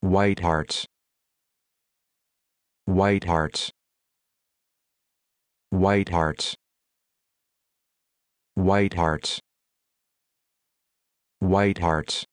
White hearts. White hearts. White hearts. White hearts. White hearts.